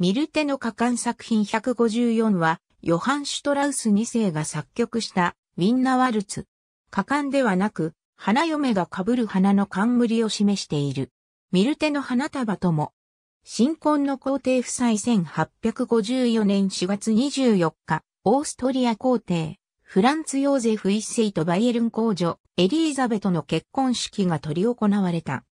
ミルテの果敢作品154は、ヨハン・シュトラウス2世が作曲したウィンナワルツ。果敢ではなく、花嫁が被る花の冠を示している。ミルテの花束とも。新婚の皇帝夫妻1854年4月24日、オーストリア皇帝、フランツ・ヨーゼフ一世とバイエルン公女、エリーザベトの結婚式が執り行われた。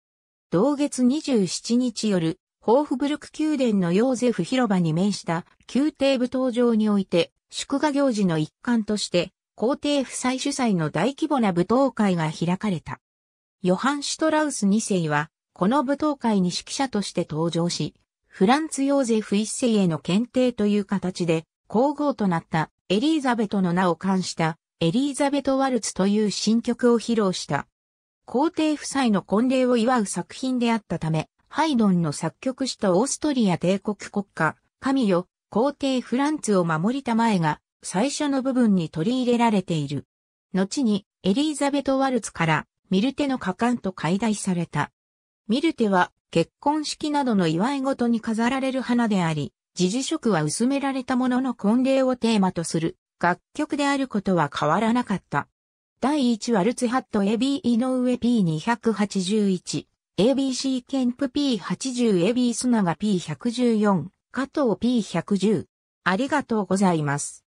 同月27日夜、ホーフブルク宮殿のヨーゼフ広場に面した宮廷舞踏場において、祝賀行事の一環として、皇帝夫妻主催の大規模な舞踏会が開かれた。ヨハン・シュトラウス2世は、この舞踏会に指揮者として登場し、フランツ・ヨーゼフ1世への検定という形で、皇后となったエリーザベトの名を冠したエリーザベト・ワルツという新曲を披露した。皇帝夫妻の婚礼を祝う作品であったため、ハイドンの作曲したオーストリア帝国国家、神よ、皇帝フランツを守りたまえが、最初の部分に取り入れられている。後に、エリーザベト・ワルツから、ミルテの果敢と解体された。ミルテは、結婚式などの祝いごとに飾られる花であり、自治色は薄められたものの婚礼をテーマとする楽曲であることは変わらなかった。第1ワルツハット AB 井上 P281 ABC ケンプ P80 エビースナガ P114、加藤 P110。ありがとうございます。